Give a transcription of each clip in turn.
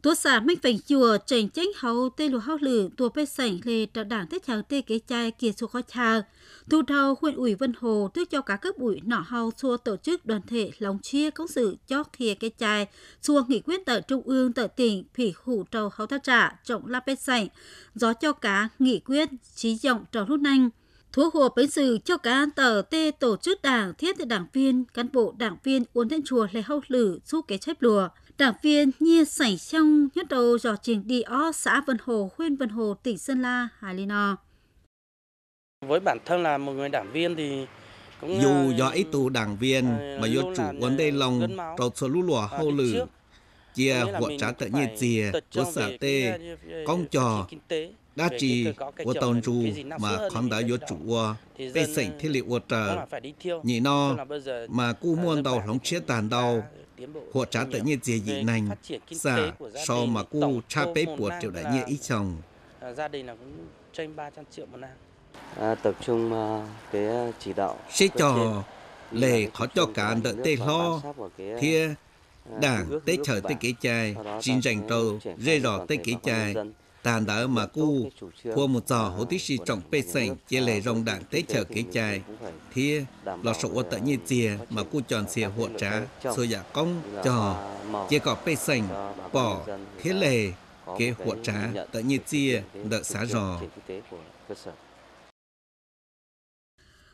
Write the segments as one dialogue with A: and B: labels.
A: minh chùa tê tê lử đảng chai khó ตัวสาไม่เป็นจัวเจงเจ้งเขาเตลูเขาหลือตัวไปใส่เลยจะด่างเตชาวเตเกใจเกียรสุขชา tu đầu huyện ủy Vân Hồ tước cho cả cấp ủy nọ hầu xua tổ chức đoàn thể lòng chia công sự cho khía cái chai xua nghị quyết tại trung ương tại tỉnh phỉ hủ trầu hậu tha trả trọng la bê sảnh gió cho cá nghị quyết trí giọng trầu rút nhanh thu hồ bến sự cho cả tờ tê tổ chức đảng thiết đảng viên, cán bộ đảng viên uốn thiên chùa lê hậu lử giúp cái chép lùa. Đảng viên Nhi Sảnh Trong nhất đầu dò trình đi o xã Vân Hồ, huyện Vân Hồ, tỉnh Sơn La, Hà Lê No.
B: Với bản thân là một người đảng viên thì cũng dù ờ, do ít tù đảng viên ờ, mà do chủ vấn đề lòng trâu số lũ lùa hâu lử chia hoặc trả tự nhiên dìa của xã tê công ờ, trò đã chỉ của tàu chủ mà không đã vô chủ ô bê sảnh thiết liệu vô tờ nhị no mà cu muôn đầu lòng chết tàn đau
A: hộ trả tự nhiên gì dị nành xả so mà cu cha bế buộc triệu đại nhiên ít chồng
B: gia đình là cũng trên 300 triệu một năm à, tập trung uh, cái ờ, chỉ đạo sẽ cho lệ khó cho cả đợi tê lo thia ờ, đảng tê chờ tê kế chai xin dành trâu rê rò tê kế chai tàn đỡ mà cu của một giò hồ tí sĩ trọng bê sành chia lệ rồng đảng tế chờ kế chài thì lọ sổ ô tại như chìa mà cu tròn xìa hộ trá sôi giả công trò chia cỏ bê sành bỏ thế lệ kế hộ trá tại như chìa đợi xá rò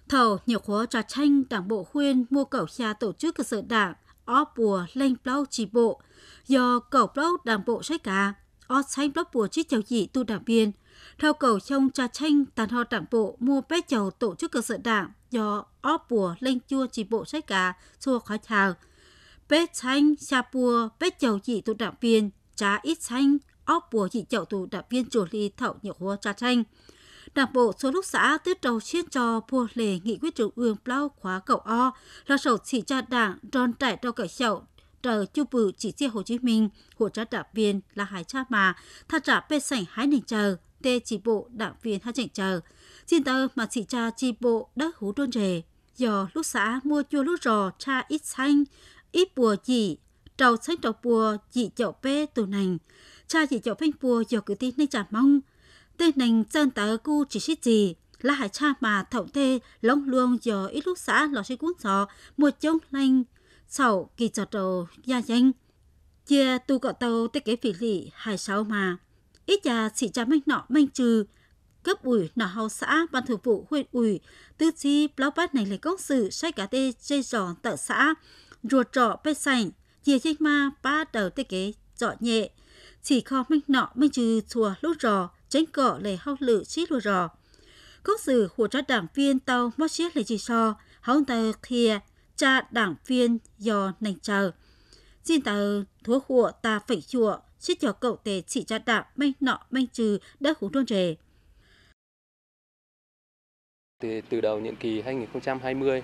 A: Thầu nhiều khóa trà tranh đảng bộ khuyên mua cẩu xa tổ chức cơ sở đảng, ó bùa lên bao trì bộ, do cẩu bao đảng bộ sách cả o xanh lớp bùa chít chầu dị tu đảng viên. Theo cầu trong trà tranh tàn ho đảng bộ mua bé chầu tổ chức cơ sở đảng do o bùa lên chua chỉ bộ sách cả chua khói thảo. Bé xanh xa bùa bé chầu dị tu đảng viên trá ít xanh o bùa dị chậu tu đảng viên chủ lý thậu nhiều hoa trà tranh. Đảng bộ số lúc xã tiết đầu chuyên cho bùa lề nghị quyết trung ương lao khóa cầu o là sầu chỉ cha đảng đòn trải đầu cả chậu trợ chu bự chỉ riêng Hồ Chí Minh, hỗ trợ đảng viên là hải cha mà tha trả bê sảnh hái nền chờ, tê chỉ bộ đảng viên hai chảnh chờ. Xin tờ mà chỉ cha chỉ bộ đất hú đôn rề. Do lúc xã mua chua lúc rò cha ít xanh, ít bùa gì, trầu xanh trầu bùa dị chậu bê tù nành. Cha dị chậu phanh bùa do cử tin nên chả mong. Tên nành chân tờ cu chỉ xít gì, là hải cha mà thậu tê lông luông giờ ít lúc xã lò xây cuốn giò mua trông lanh sau kỳ cho trâu gia danh chia tu cọ tàu tới kế phỉ lì hai sáu mà ít nhà chỉ cha minh nọ minh trừ cấp ủy nọ hậu xã ban thường vụ huyện ủy tư chi lão bát này lấy công sự sai cả tê chơi giòn tợ xã ruột trọ bê sành chia chích ma ba đầu tê kế trọ nhẹ chỉ kho minh nọ minh trừ chùa lúc rò tránh cọ lấy hậu lự chi lùa rò công sự của các đảng viên tàu mất chiếc lấy chỉ so hóng tờ kia cha đảng viên do nành chờ. Xin tạ ơn thua ta phải chùa, xin cho cậu tề chỉ cha đạp, manh nọ manh trừ đã hú thôn rề. Từ,
B: từ đầu nhiệm kỳ 2020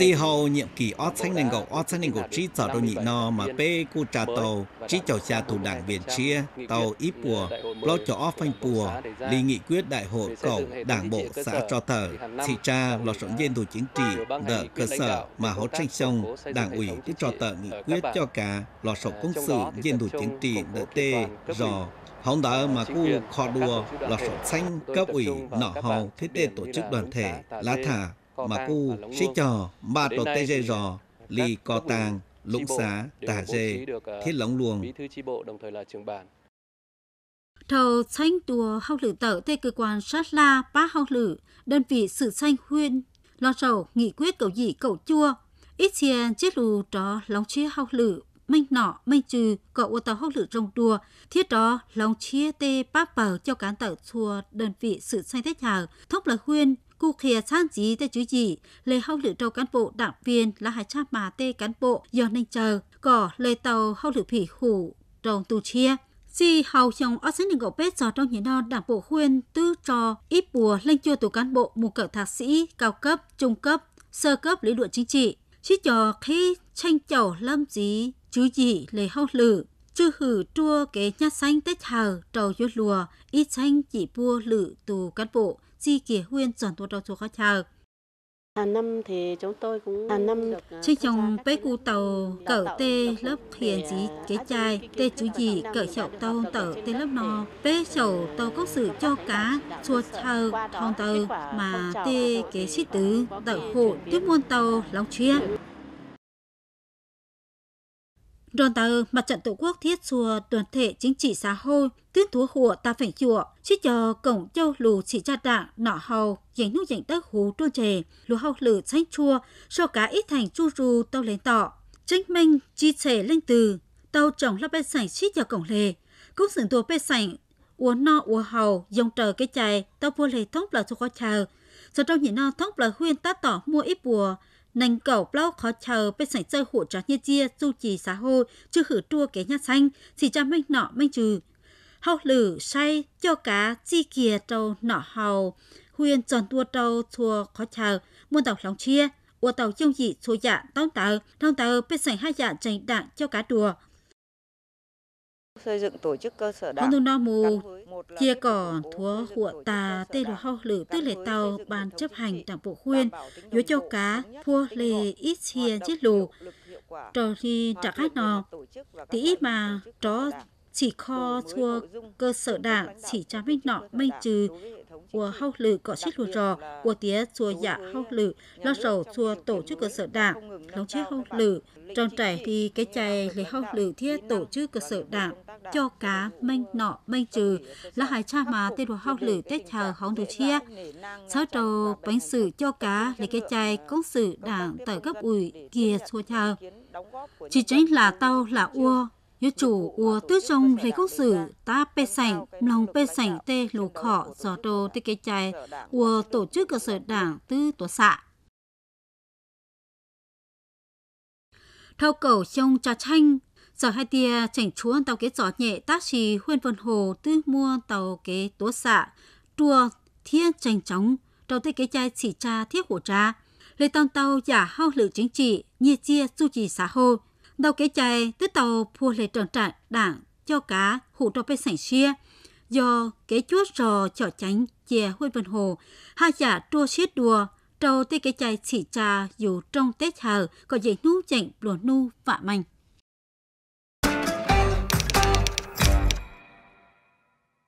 B: Di hầu nhiệm kỳ ớt sáng nền gầu ót sáng nền gầu trí sở đô nhị nò mà bê cu trà tàu trí chầu trà thủ đảng Việt chia tàu ít ừ, bùa lo cho ót phanh bùa lý nghị quyết đại hội cầu đảng bộ xã cho thờ thị tra lo sống dân tù chính trị đỡ cơ sở mà hỗ tranh sông đảng ủy cứ cho tờ nghị quyết cho cả lo sống ờ, công sự dân tù chính trị đỡ tê rò hồng đỡ mà cu khó đùa là sổ xanh cấp ủy nọ hầu thế tê tổ chức đoàn thể lá thả mà cu sĩ trò ba tổ tê dê dò à, lì cò tàng lũng xá tà dê à, thiết lóng luồng bí thư chi bộ đồng thời là trưởng bản
A: thầu xanh tùa hao lử tở tê cơ quan sát la ba hao lử đơn vị sự xanh huyên lo sầu nghị quyết cầu dị cầu chua ít tiền chết lù trò lóng chia hao lử minh nọ minh trừ cậu ô tàu hốc lử trong đua thiết đó lòng chia tê bác bờ cho cán tàu chùa đơn vị sự sanh thế nhà thốc là khuyên cụ khía sang gì tê chú gì, lê hậu lửa trâu cán bộ đảng viên là hai cha mà tê cán bộ do nên chờ, cỏ lê tàu hậu lửa phỉ hủ, trong tu chia. Si hậu chồng ở sáng đình gậu bếp giò trong nhà non đảng bộ khuyên tư cho ít bùa lên chua tù cán bộ một cỡ thạc sĩ, cao cấp, trung cấp, sơ cấp lý luận chính trị. Chỉ cho khi tranh chầu lâm gì chú gì lê hậu lửa chư hử chua kế nhát xanh tết hờ trầu dốt lùa ít tranh chỉ bua lự tù cán bộ Di Kỷ Huyên dọn tuột đầu chuộc khó chờ. Hàng năm thì chúng tôi cũng hàng năm xây ờ, trồng bế cụ tàu cỡ tê lớp hiền gì kế chai tê chú gì cỡ chậu tàu tờ tê lớp no bế chậu tàu có sự cho cá chua chơ thong tàu mà tê kế xít tứ tờ hộ tiếp muôn tàu lóng chia Đoàn ta mặt trận tổ quốc thiết xua toàn thể chính trị xã hội, tuyên thúa hùa ta phải chùa, chỉ cho cổng châu lù chỉ cha đảng, nọ hầu, dành nút dành tất hú tuôn trề, lù hầu lử xanh chua, so cá ít thành chu ru tâu lên tọ. Chính minh, chi trẻ linh từ, tàu trồng lá bê sảnh chỉ cho cổng lề, cũng sửng tùa bê sảnh, uống nọ uống hầu, dòng trời cái chài, tàu vua lề thống là cho khó chờ. Sau trong nhìn no thống là huyên tá tỏ mua ít bùa, nành cầu blog khó chờ bên sảnh chơi hỗ trợ như chia du trì xã hội chưa khử chua kế nhà xanh chỉ cho minh nọ minh trừ hậu lử say cho cá chi kia trâu nọ hầu huyên tròn tua trâu chùa khó chờ muôn tàu sóng chia ua tàu dung dị số dạ tông tàu tông tàu bên sảnh hai dạ tranh đạn cho cá đùa xây dựng tổ chức cơ sở đảng. Hôn no mù, chia cỏ thúa hụa tà tê lò ho, lử tư lệ tàu ban chấp hành đảng bộ khuyên, yếu cho cá, thua lề ít chia chết lù, trò khi trả khách nọ, tí mà trò chỉ kho thua cơ sở đảng chỉ cho minh nọ minh trừ của hậu lử có xích lùa rò, của tía chùa dạ hậu lử, lo sầu chùa tổ chức cơ sở đảng, lòng chiếc hậu lử, tròn trải thì cái chạy lấy hậu lử thiết tổ chức cơ sở đảng, cho cá minh nọ minh trừ là hai cha mà tên đồ hậu lử tết chờ hóng đồ chia. Sáu trầu bánh sử cho cá lấy cái chạy công sử đảng tại gấp ủi kia chùa chờ. Chỉ tránh là tao là ua như chủ ua tư rong lấy khúc sử ta bê sảnh lòng bê sảnh tê lù khọ giò đồ tê kế chai ua tổ chức cơ sở đảng tư tổ xạ thâu cầu trong trà chanh giờ hai tia chảnh chúa tàu kế giọt nhẹ tác trì huyên vân hồ tư mua tàu kế tố xạ chùa thiên chảnh chóng đầu tê kế chai chỉ cha thiết hổ trà lấy tàu tàu giả hao lựu chính trị nhiệt chia du trì xã hội đầu kế chạy tới tàu phù lệ tròn trại đảng cho cá hủ trò bê sảnh xia do kế chuốt rò chỏ tránh chè huân vân hồ hai giả trua xiết đùa trâu tê kế chạy chỉ trà dù trong tết hờ có dễ nu chạy lùa nu vạ mạnh